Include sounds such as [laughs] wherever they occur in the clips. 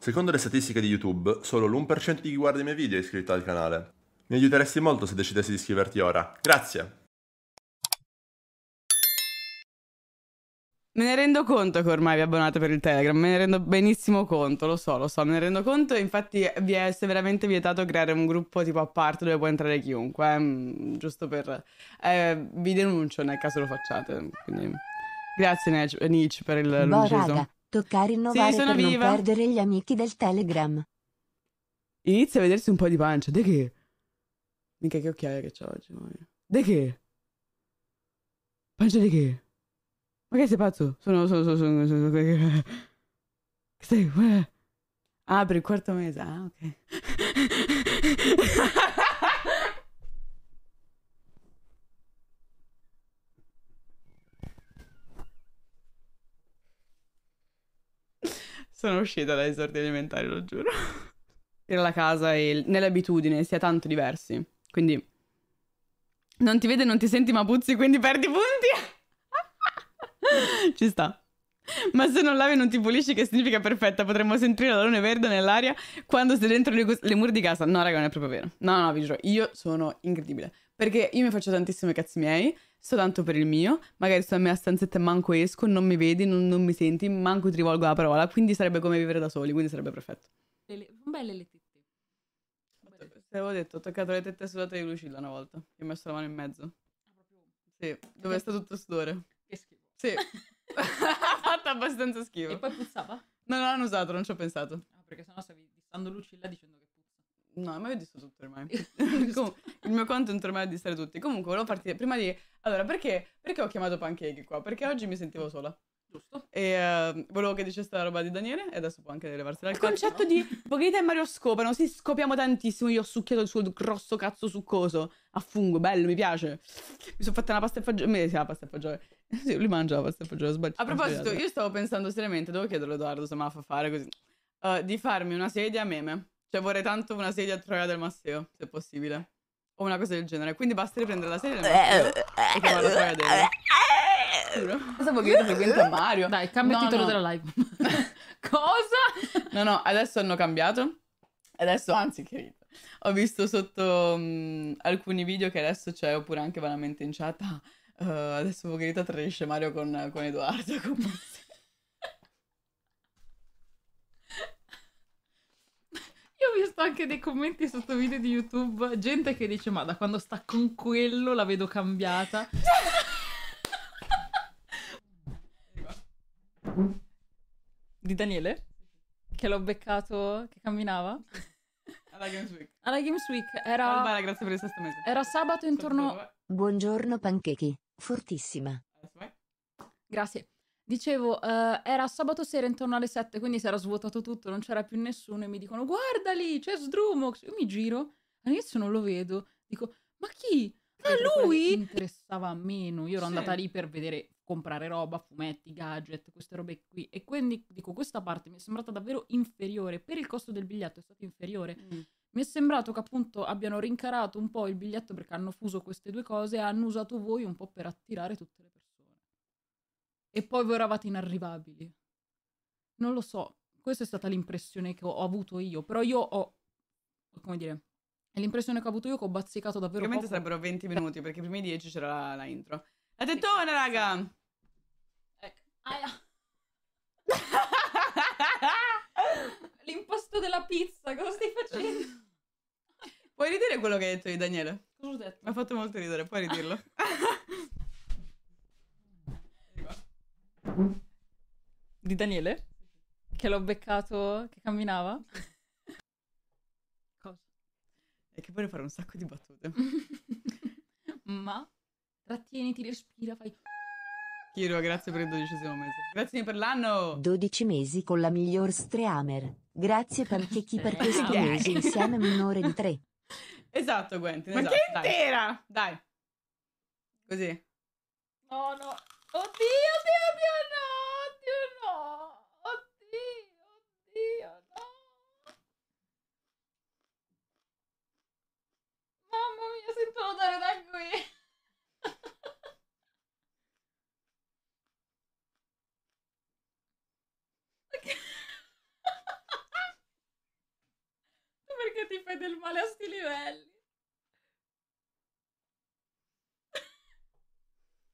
Secondo le statistiche di YouTube, solo l'1% di chi guarda i miei video è iscritto al canale. Mi aiuteresti molto se decidessi di iscriverti ora. Grazie! Me ne rendo conto che ormai vi abbonate per il Telegram, me ne rendo benissimo conto, lo so, lo so, me ne rendo conto infatti vi è severamente vietato creare un gruppo tipo a parte dove può entrare chiunque, eh? giusto per... Eh, vi denuncio nel caso lo facciate, quindi... Grazie Nietzsche per il boh, lungiso. Raga, Toccare rinnovare sì, per viva. non perdere gli amici del Telegram. Inizia a vedersi un po' di pancia. De che? Mica che occhiaia che c'ho oggi. Maria. De che? Pancia di che? Ma che sei pazzo? Sono, sono, sono, sono, sono, sono... Che stai? Ah, eh? per il quarto mese. Ah, ok. Sono uscita dai sordi alimentari, lo giuro. [laughs] Era la casa e il... nelle abitudini sia tanto diversi. Quindi non ti vede, non ti senti, ma puzzi, quindi perdi punti. [laughs] Ci sta. Ma se non lavi e non ti pulisci, che significa perfetta? Potremmo sentire la luna verde nell'aria quando sei dentro le, le mura di casa. No, raga, non è proprio vero. No, no, vi giuro, io sono incredibile. Perché io mi faccio tantissimo i cazzi miei soltanto per il mio, magari sto a mia stanzetta e manco esco, non mi vedi, non, non, mi senti, manco ti rivolgo la parola, quindi sarebbe come vivere da soli, quindi sarebbe perfetto. Le, un le tette. Te l'avevo detto, ho toccato le tette sudate di Lucilla una volta, gli ho messo la mano in mezzo. Ah, sì, dove sta tutto sudore. Che schifo. Sì. [laughs] [laughs] Ha fatto abbastanza schifo. E poi puzzava? No, non l'hanno usato, non ci ho pensato. Ah, perché sennò stavi dissando Lucilla dicendo No, ma io ho visto tutto ormai. [laughs] il mio conto è un tormento di stare tutti. Comunque, volevo partire prima di... Allora, perché, perché ho chiamato Pancake qua? Perché oggi mi sentivo sola. Giusto. E uh, volevo che dicesse la roba di Daniele e adesso può anche levarsela. Il concetto no? di Pogrita e Mario scopano, Si scopiamo tantissimo. Io ho succhiato il suo grosso cazzo succoso a fungo, bello, mi piace. Mi sono fatta una pasta e fagioli. Me, sì, la pasta e fagioli. [laughs] sì, lui mangia la pasta e fagioli, sbaglio. A proposito, io stavo pensando seriamente, devo chiederlo a Edoardo se me la fa fare così, uh, di farmi una sedia meme. Cioè vorrei tanto una sedia a Troia del Masseo, se possibile. O una cosa del genere. Quindi basta riprendere la sedia del Masseo e chiamarla Troia del... Giuro. Pensavo che io ti frequento a Mario. Dai, cambia no, il titolo no. della live. [laughs] cosa? No, no, adesso hanno cambiato. Adesso, anzi, che Ho visto sotto um, alcuni video che adesso c'è, oppure anche vanamente in chat. Uh, [laughs] adesso Vogherita tradisce Mario con, con Edoardo, [laughs] con letto anche dei commenti sotto video di YouTube, gente che dice ma da quando sta con quello la vedo cambiata. di Daniele? Che l'ho beccato, che camminava? Alla Games Week. Alla Games Week era... Albara, grazie per il sesto mese. Era sabato intorno... Buongiorno panchechi, fortissima. Grazie. Dicevo, eh, era sabato sera intorno alle 7, quindi si era svuotato tutto, non c'era più nessuno e mi dicono guarda lì, c'è Sdrumox. Io mi giro, all'inizio non lo vedo, dico ma chi? Ma Perché lui? Mi interessava meno, io ero sì. andata lì per vedere, comprare roba, fumetti, gadget, queste robe qui. E quindi dico, questa parte mi è sembrata davvero inferiore, per il costo del biglietto è stato inferiore. Mm. Mi è sembrato che appunto abbiano rincarato un po' il biglietto perché hanno fuso queste due cose e hanno usato voi un po' per attirare tutte le persone e poi voi eravate inarrivabili. Non lo so, questa è stata l'impressione che ho avuto io, però io ho, come dire, è l'impressione che ho avuto io che ho bazzicato davvero Ovviamente sarebbero 20 eh. minuti perché i primi 10 c'era la, la intro. La tettona, raga! Ecco. [laughs] L'imposto della pizza, cosa stai facendo? Puoi ridire quello che hai detto di Daniele? Cosa ho detto? Mi ha fatto molto ridere, puoi ridirlo. [laughs] di Daniele, che l'ho beccato, che camminava. [laughs] Cosa? E che vuole fare un sacco di battute. [laughs] Ma trattieniti, respira, fai... Chiro, grazie per il dodicesimo mese. Grazie per l'anno! 12 mesi con la miglior streamer. Grazie perché chi per questo mese insieme minore di 3. Esatto, Gwentin. Ma esatto. che intera! Dai. Dai. Così. Oh no. Oddio, oddio, oddio! fai del male a sti livelli.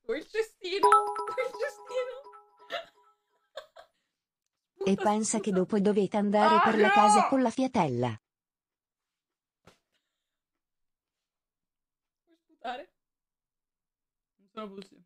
Poi il cestino, poi il cestino. e pensa che dopo dovete andare ah, per no! la casa con la fiatella. Puoi sputare? Non sono possibile.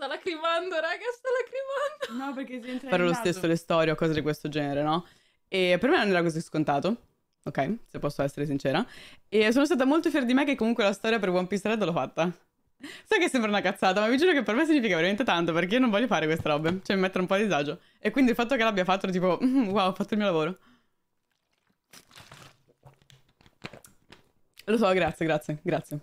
sta lacrimando, raga, sta lacrimando. No, perché si entra Però lo stesso le storie o cose di questo genere, no? E per me non era così scontato. Ok, se posso essere sincera. E sono stata molto fiera di me che comunque la storia per One Piece Red l'ho fatta. Sai che sembra una cazzata, ma vi giuro che per me significa veramente tanto perché io non voglio fare queste robe. Cioè, mi metto un po' a disagio. E quindi il fatto che l'abbia fatto, tipo, [laughs] wow, ho fatto il mio lavoro. Lo so, grazie, grazie, grazie.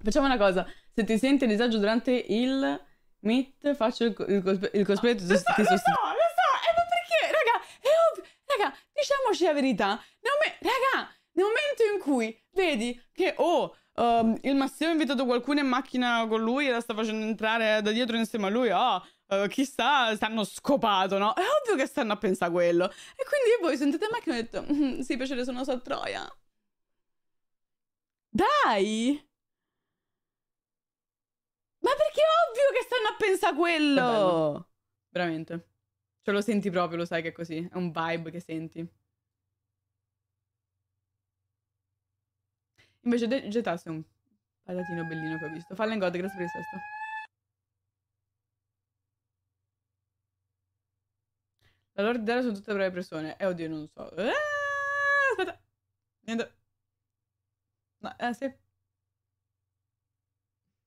Facciamo una cosa. Se ti senti a disagio durante il Meet, faccio il, il, il cosplay no, lo so, che So, lo so, eh, ma perché, raga, è ovvio, raga, diciamoci la verità, nel, me, raga, nel momento in cui vedi che, oh, um, il Massimo ha invitato qualcuno in macchina con lui e la sta facendo entrare da dietro insieme a lui, oh, uh, chissà, stanno scopato, no? È ovvio che stanno a pensare a quello. E quindi voi sentite in macchina e ho detto, mm, sì, piacere, sono Sal Troia. Dai! ma pensa a quello. Veramente. Ce lo senti proprio, lo sai che è così. È un vibe che senti. Invece De- Getas un patatino bellino che ho visto. Fallen God, grazie per il sesto. La loro Dara sono tutte brave persone. Eh, oddio, non so. Eh, aspetta. Niente. No, eh, sì.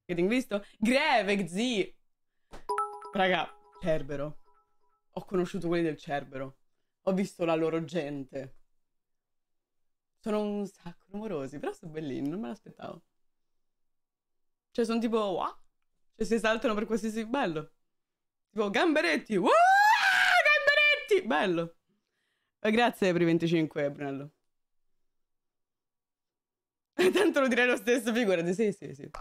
Che visto? Greve, zii. Raga, Cerbero. Ho conosciuto quelli del Cerbero. Ho visto la loro gente. Sono un sacco rumorosi, però sono bellini, non me l'aspettavo. Cioè, sono tipo, wow! Cioè, si esaltano per qualsiasi bello. Tipo, gamberetti! Wow! Gamberetti! Bello! Eh, grazie per i 25, Brunello. [laughs] Tanto lo direi lo stesso, figurati. Sì, sì, sì. [laughs]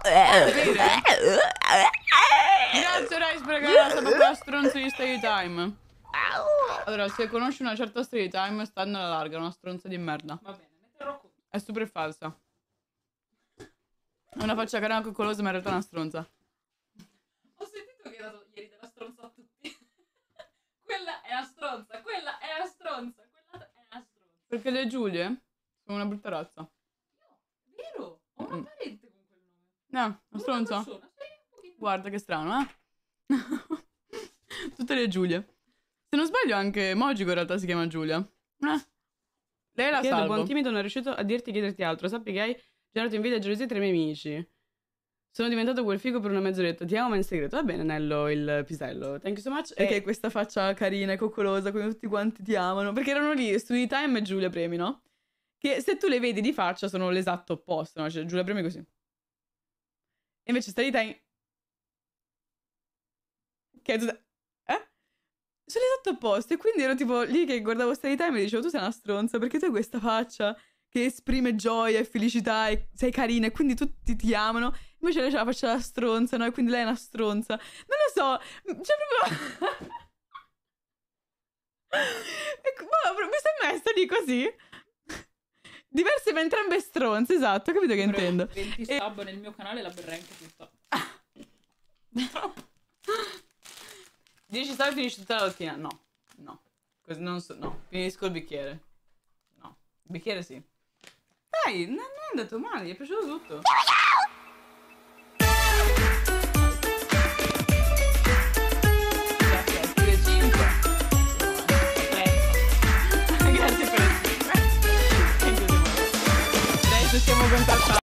Grazie Rice per la sapeva stronzo di Stay Time. Allora, se conosci una certa Stay Time, stanno alla larga, una stronza di merda. Va bene, metterò qui. È super falsa. È una faccia carina coccolosa, ma in realtà è una stronza. Ho sentito che hai dato ieri della stronza a tutti. [laughs] quella è la stronza, quella è la stronza, quella è la stronza. Perché le Giulie sono una brutta razza. No, vero? Ho una mm. parente con quel nome. No, una stronza. Persona. Guarda che strano, eh? [laughs] Tutte le Giulie. Se non sbaglio anche Mogico in realtà si chiama Giulia. Eh. Lei la Chiedo, salvo. buon timido, non è riuscito a dirti chiederti altro. Sappi che hai generato invidia e gelosia tra i miei amici. Sono diventato quel figo per una mezz'oretta. Ti amo ma in segreto. Va bene, Nello, il pisello. Thank you so much. Perché e... questa faccia carina e coccolosa, come tutti quanti ti amano. Perché erano lì, Studio Time e Giulia Premi, no? Che se tu le vedi di faccia sono l'esatto opposto, no? Cioè, Giulia Premi così. E invece Studio Time che è tutta... Eh? Sono esatto opposto e quindi ero tipo lì che guardavo Sanità e mi dicevo tu sei una stronza perché tu hai questa faccia che esprime gioia e felicità e sei carina e quindi tutti ti amano invece lei c'ha la faccia da stronza no? e quindi lei è una stronza non lo so cioè proprio [laughs] boh, mi sono messa lì così diverse ma entrambe stronze esatto capito che Però intendo 20 e... nel mio canale la berrei anche tutta [laughs] [laughs] troppo 10 star finisce tutta la rottina. No, no. Non so, no. Finisco il bicchiere. No. Il bicchiere sì. Dai, non è andato male, mi è piaciuto tutto. Grazie per il Adesso siamo ben passati.